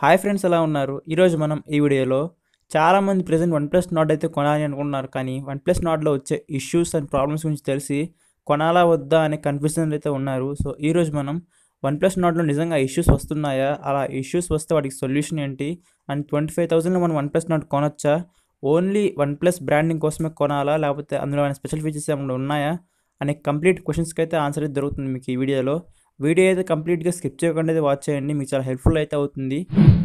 hi friends ఎలా ఉన్నారు ఈరోజు మనం ఈ వీడియోలో చాలామంది ప్రజెంట్ వన్ ప్లస్ నాట్ అయితే కొనాలి అనుకుంటున్నారు కానీ వన్ ప్లస్ నాట్లో వచ్చే ఇష్యూస్ అండ్ ప్రాబ్లమ్స్ గురించి తెలిసి కొనాలా వద్దా అనే కన్ఫ్యూజన్ అయితే ఉన్నారు సో ఈరోజు మనం వన్ ప్లస్ నాట్లో నిజంగా ఇష్యూస్ వస్తున్నాయా అలా ఇష్యూస్ వస్తే వాటికి సొల్యూషన్ ఏంటి అండ్ ట్వంటీ ఫైవ్ థౌసండ్లో మనం వన్ ప్లస్ నాట్ కొనొచ్చా ఓన్లీ వన్ ప్లస్ బ్రాండింగ్ కోసమే కొనాలా లేకపోతే అందులో స్పెషల్ ఫీచర్స్ ఏమైనా ఉన్నాయా అనే కంప్లీట్ క్వశ్చన్స్కి అయితే ఆన్సర్ అయితే దొరుకుతుంది మీకు ఈ వీడియోలో వీడియో అయితే కంప్లీట్గా స్కిప్ చేయకుండా వాచ్ చేయండి మీకు చాలా హెల్ప్ఫుల్ అయితే అవుతుంది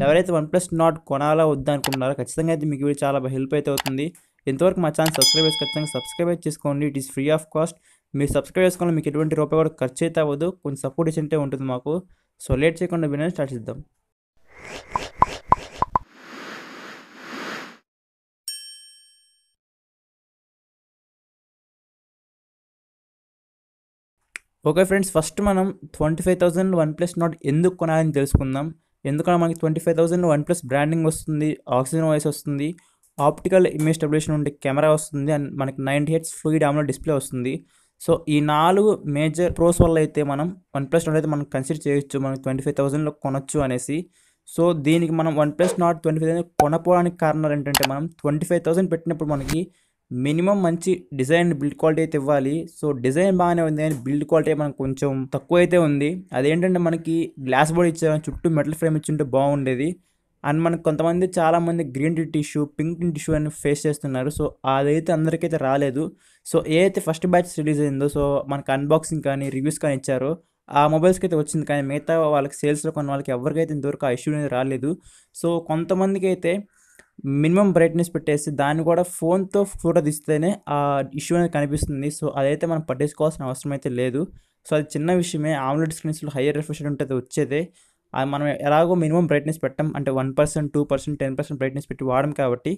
ఎవరైతే వన్ ప్లస్ నాట్ కొనాలా వద్దా అనుకున్నారో ఖచ్చితంగా అయితే మీకు వీడియో చాలా హెల్ప్ అయితే అవుతుంది ఎంతవరకు మా ఛానల్ సబ్స్క్రైబ్ చేసి ఖచ్చితంగా సబ్స్క్రైబ్ చేసుకోండి it is free of cost మీరు సబ్స్క్రైబ్ చేసుకోవాలి మీకు ఎటువంటి రూపాయి కూడా ఖర్చు అయితే అవ్వదు కొంచెం సపోర్ట్ ఇచ్చింటే ఉంటుంది మాకు సో లేట్ చేయకుండా వినడం స్టార్ట్ చేద్దాం ఓకే ఫ్రెండ్స్ ఫస్ట్ మనం twenty five thousand OnePlus Nord ఎందుకు కొనాలని తెలుసుకుందాం ఎందుకంటే మనకి twenty five thousand OnePlus branding వస్తుంది ఆక్సిజన్ వాయిస్ వస్తుంది ఆప్టికల్ ఇమేజ్ స్టెబ్లేషన్ ఉండే కెమెరా వస్తుంది అండ్ మనకి నైంటీ హెడ్స్ ఫ్లూయిడ్ ఆమ్లో డిస్ప్లే వస్తుంది సో ఈ నాలుగు మేజర్ ప్రోస్ వల్ల అయితే మనం వన్ ప్లస్ నాట్ అయితే మనం కన్సిడర్ చేయొచ్చు మనం ట్వంటీ ఫైవ్ థౌసండ్లో కొనొచ్చు అనేసి సో దీనికి మనం OnePlus Nord twenty five thousand కొనపోవడానికి కారణాలు ఏంటంటే మనం ట్వంటీ ఫైవ్ థౌసండ్ పెట్టినప్పుడు మనకి మినిమం మంచి డిజైన్ బిల్డ్ క్వాలిటీ అయితే ఇవ్వాలి సో డిజైన్ బాగానే ఉంది కానీ బిల్డ్ క్వాలిటీ మనకు కొంచెం తక్కువ అయితే ఉంది అదేంటంటే మనకి గ్లాస్ బోర్డ్ ఇచ్చే చుట్టూ మెటల్ ఫ్రేమ్ ఇచ్చుంటే బాగుండేది అండ్ మనకు కొంతమంది చాలామంది green tea tissue pink tea tissue అని ఫేస్ చేస్తున్నారు సో అదైతే అందరికైతే రాలేదు సో ఏదైతే ఫస్ట్ బ్యాచ్ రిలీజ్ అయిందో సో మనకు అన్బాక్సింగ్ కానీ రివ్యూస్ కానీ ఇచ్చారో ఆ మొబైల్స్కి అయితే వచ్చింది కానీ మిగతా వాళ్ళకి సేల్స్లో కొన్న వాళ్ళకి ఎవరికైతే ఇంతవరకు ఆ ఇష్యూ అనేది రాలేదు సో కొంతమందికి అయితే మినిమం బ్రైట్నెస్ పెట్టేసి దాన్ని కూడా ఫోన్తో ఫోటో తీస్తేనే ఆ ఇష్యూ అనేది కనిపిస్తుంది సో అదైతే మనం పట్టించుకోవాల్సిన అవసరం అయితే లేదు సో అది చిన్న విషయమే ఆమ్లెట్ స్క్రీన్స్లో హయ్యర్ రిఫ్రెషన్ ఉంటుంది వచ్చేదే అది మనం ఎలాగో మినిమం బ్రైట్నెస్ పెట్టాం అంటే one percent two percent ten percent brightness పెట్టి వాడడం కాబట్టి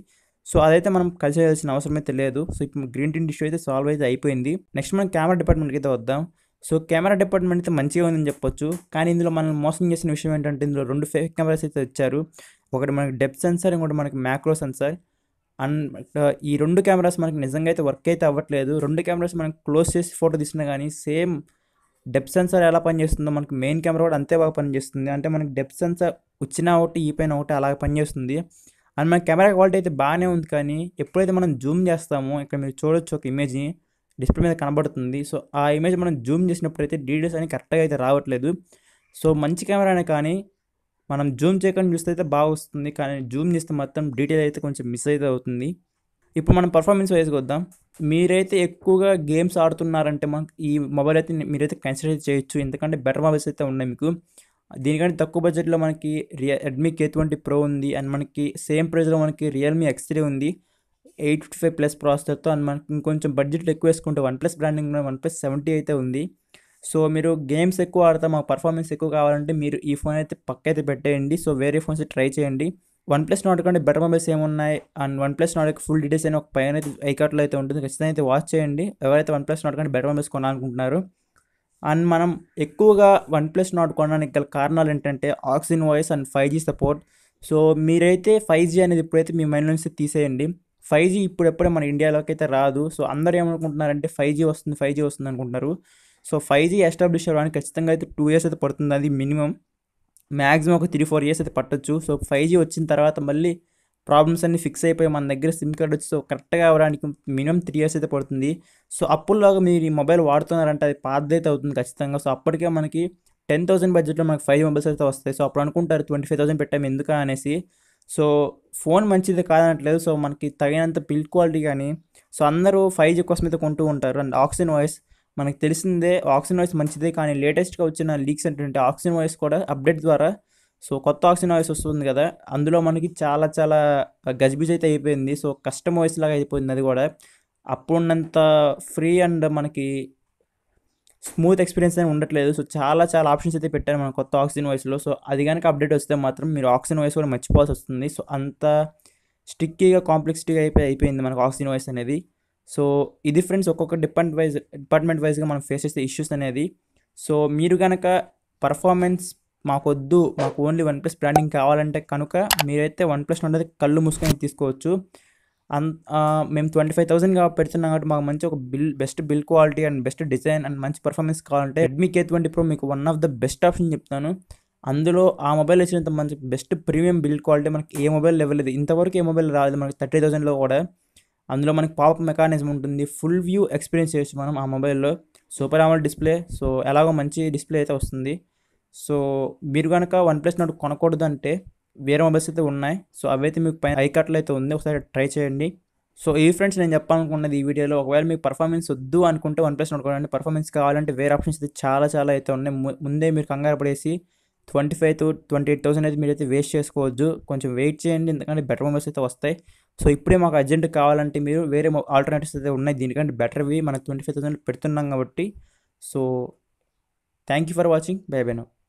సో అదైతే మనం వేయాల్సిన అవసరం అయితే లేదు సో ఇప్పుడు గ్రీన్ టీన్ ఇష్యూ అయితే సాల్వ్ అయితే అయిపోయింది నెక్స్ట్ మనం కెమెరా డిపార్ట్మెంట్కి అయితే వద్దాం సో కెమెరా డిపార్ట్మెంట్ అయితే మంచిగా ఉందని చెప్పొచ్చు కానీ ఇందులో మనం మోసం చేసిన విషయం ఏంటంటే ఇందులో రెండు ఫేక్ కెమెరాస్ అయితే వచ్చారు ఒకటి మనకి డెప్త్ సెన్సర్ ఇంకోటి మనకి మ్యాక్రో సెన్సర్ అండ్ ఈ రెండు కెమెరాస్ మనకి నిజంగా అయితే వర్క్ అయితే అవ్వట్లేదు రెండు కెమెరాస్ మనం క్లోజ్ చేసి ఫోటో తీసినా కానీ సేమ్ డెప్త్ సెన్సర్ ఎలా పనిచేస్తుందో మనకి మెయిన్ కెమెరా కూడా అంతే బాగా పనిచేస్తుంది అంటే మనకి డెప్త్ సెన్సార్ వచ్చినా ఒకటి ఈ పైన ఒకటి అలాగే పనిచేస్తుంది అండ్ మన కెమెరా క్వాలిటీ అయితే బాగానే ఉంది కానీ ఎప్పుడైతే మనం జూమ్ చేస్తామో ఇక్కడ మీరు చూడొచ్చు ఒక ఇమేజ్ని డిస్ప్లే మీద కనబడుతుంది సో ఆ ఇమేజ్ మనం జూమ్ చేసినప్పుడు అయితే డీటెయిల్స్ అని కరెక్ట్గా అయితే రావట్లేదు సో మంచి కెమెరానే కానీ మనం జూమ్ చేయకుండా చూస్తే అయితే బాగా వస్తుంది కానీ జూమ్ చేస్తే మొత్తం డీటెయిల్ అయితే కొంచెం మిస్ అయితే అవుతుంది ఇప్పుడు మనం పర్ఫార్మెన్స్ వైజ్ వద్దాం మీరైతే ఎక్కువగా గేమ్స్ ఆడుతున్నారంటే మనకు ఈ మొబైల్ అయితే మీరైతే కన్సిడర్ చేయొచ్చు ఎందుకంటే బెటర్ మొబైల్స్ అయితే ఉన్నాయి మీకు దీనికంటే తక్కువ బడ్జెట్లో మనకి real Redmi K twenty Pro ఉంది అండ్ మనకి సేమ్ ప్రైస్లో మనకి రియల్మీ ఎక్స్ త్రీ ఉంది ఎయిట్ ఫిఫ్టీ ఫైవ్ ప్లస్ ప్రాసెసర్తో అండ్ మనకి ఇంకొంచెం బడ్జెట్లో ఎక్కువ వేసుకుంటే OnePlus branding OnePlus seventy అయితే ఉంది సో మీరు గేమ్స్ ఎక్కువ ఆడతా మాకు పర్ఫార్మెన్స్ ఎక్కువ కావాలంటే మీరు ఈ ఫోన్ అయితే పక్క అయితే పెట్టేయండి సో వేరే ఫోన్స్ ట్రై చేయండి వన్ ప్లస్ నాట్ కంటే బెటర్ మొబైల్స్ ఏమున్నాయి and OnePlus Nord full details అయిన ఒక పైన అయితే ఐకార్ట్లో అయితే ఉంటుంది ఖచ్చితంగా అయితే వాచ్ చేయండి ఎవరైతే వన్ ప్లస్ నాట్ కంటే బెటర్ మొబైల్స్ కొనాలనుకుంటున్నారు అండ్ మనం ఎక్కువగా వన్ ప్లస్ నాట్ కొనడానికి గల కారణాలు ఏంటంటే Oxygen OS and five G support so మీరైతే ఫైవ్ జీ అనేది ఇప్పుడైతే మీ మైండ్ నుంచి తీసేయండి ఫైవ్ జీ ఇప్పుడెప్పుడే మన ఇండియాలోకి అయితే రాదు సో అందరు ఏమనుకుంటున్నారంటే ఫైవ్ జీ వస్తుంది ఫైవ్ జీ వస్తుంది అనుకుంటున్నారు సో ఫైవ్ జీ ఎస్టాబ్లిష్ అవ్వడానికి ఖచ్చితంగా అయితే టూ ఇయర్స్ అయితే పడుతుంది అది మినిమం మ్యాక్సిమం ఒక త్రీ ఫోర్ ఇయర్స్ అయితే పట్టొచ్చు సో ఫైవ్ జీ వచ్చిన తర్వాత మళ్ళీ ప్రాబ్లమ్స్ అన్ని ఫిక్స్ అయిపోయి మన దగ్గర సిమ్ కార్డ్ వచ్చి సో కరెక్ట్గా అవ్వడానికి మినిమం త్రీ ఇయర్స్ అయితే పడుతుంది సో అప్పుల్లోగా మీరు ఈ మొబైల్ వాడుతున్నారంటే అది పాతదైతే అవుతుంది ఖచ్చితంగా సో అప్పటికే మనకి టెన్ థౌసండ్ బడ్జెట్లో మనకి ఫైవ్ మొబైల్స్ అయితే వస్తాయి సో అప్పుడు అనుకుంటారు ట్వంటీ ఫైవ్ థౌసండ్ పెట్టాము ఎందుక అనేసి సో ఫోన్ మంచిది కాదనట్లేదు సో మనకి తగినంత బిల్డ్ క్వాలిటీ కానీ సో అందరూ ఫైవ్ జీ కోసం అయితే కొంటూ ఉంటారు అండ్ ఆక్సిజన్ వాయిస్ మనకు తెలిసిందే ఆక్సిజన్ వాయిస్ మంచిదే కానీ లేటెస్ట్గా వచ్చిన లీక్స్ ఏంటంటే ఆక్సిజన్ వాయిస్ కూడా అప్డేట్ ద్వారా సో కొత్త ఆక్సిజన్ వాయిస్ వస్తుంది కదా అందులో మనకి చాలా చాలా గజిబిజ్ అయితే అయిపోయింది సో కస్టమ్ వాయిస్ లాగా అయిపోయింది అది కూడా అప్పుడున్నంత ఫ్రీ అండ్ మనకి స్మూత్ ఎక్స్పీరియన్స్ అని ఉండట్లేదు సో చాలా చాలా ఆప్షన్స్ అయితే పెట్టారు మన కొత్త ఆక్సిజన్ వాయిస్లో సో అది కనుక అప్డేట్ వస్తే మాత్రం మీరు ఆక్సిజన్ వాయిస్ కూడా మర్చిపోవాల్సి వస్తుంది సో అంత స్టిక్కీగా కాంప్లెక్సిటీగా అయిపోయి అయిపోయింది మనకు ఆక్సిజన్ వాయిస్ అనేది సో ఇది ఫ్రెండ్స్ ఒక్కొక్క డిపార్ట్మెంట్ వైజ్ డిపార్ట్మెంట్ వైజ్గా మనం ఫేస్ చేసే ఇష్యూస్ అనేది సో మీరు కనుక పర్ఫార్మెన్స్ మాకొద్దు మాకు ఓన్లీ వన్ ప్లస్ బ్రాండింగ్ కావాలంటే కనుక మీరైతే వన్ ప్లస్ ఉండేది కళ్ళు మూసుకొని తీసుకోవచ్చు అన్ మేము ట్వంటీ ఫైవ్ థౌసండ్ పెడుతున్నాం కాబట్టి మాకు మంచి ఒక build best build quality and best design and మంచి పర్ఫార్మెన్స్ కావాలంటే రెడ్మీ కే ట్వంటీ ప్రో మీకు one of the best option చెప్తాను అందులో ఆ మొబైల్ వచ్చినంత మంచి బెస్ట్ ప్రీమియం బిల్ క్వాలిటీ మనకి ఏ మొబైల్ ఇవ్వలేదు ఇంతవరకు ఏ మొబైల్ రాలేదు మనకి థర్టీ థౌసండ్లో కూడా అందులో మనకి పాప్ మెకానిజం ఉంటుంది ఫుల్ వ్యూ ఎక్స్పీరియన్స్ చేయొచ్చు మనం ఆ మొబైల్లో సూపర్ అమౌల్ డిస్ప్లే సో ఎలాగో మంచి డిస్ప్లే అయితే వస్తుంది సో మీరు కనుక వన్ ప్లస్ నోట్ కొనకూడదు అంటే వేరే మొబైల్స్ అయితే ఉన్నాయి సో అవైతే మీకు పైన ఐకాట్లో అయితే ఉంది ఒకసారి ట్రై చేయండి సో ఈ ఫ్రెండ్స్ నేను చెప్పాలనుకున్నది ఈ వీడియోలో ఒకవేళ మీకు పర్ఫార్మెన్స్ వద్దు అనుకుంటే వన్ ప్లస్ నోట్ కొనండి పర్ఫార్మెన్స్ కావాలంటే వేరే ఆప్షన్స్ అయితే చాలా చాలా అయితే ఉన్నాయి ముందే మీరు కంగారు పడేసి twenty five to twenty eight thousand అయితే మీరు అయితే వేస్ట్ చేసుకోవచ్చు కొంచెం వెయిట్ చేయండి ఎందుకంటే బెటర్ మొబైల్స్ అయితే వస్తాయి సో ఇప్పుడే మాకు అర్జెంట్ కావాలంటే మీరు వేరే ఆల్టర్నేటివ్స్ అయితే ఉన్నాయి దీనికంటే బెటర్వి మనకు ట్వంటీ ఫైవ్ థౌసండ్ పెడుతున్నాం కాబట్టి so thank you for watching bye by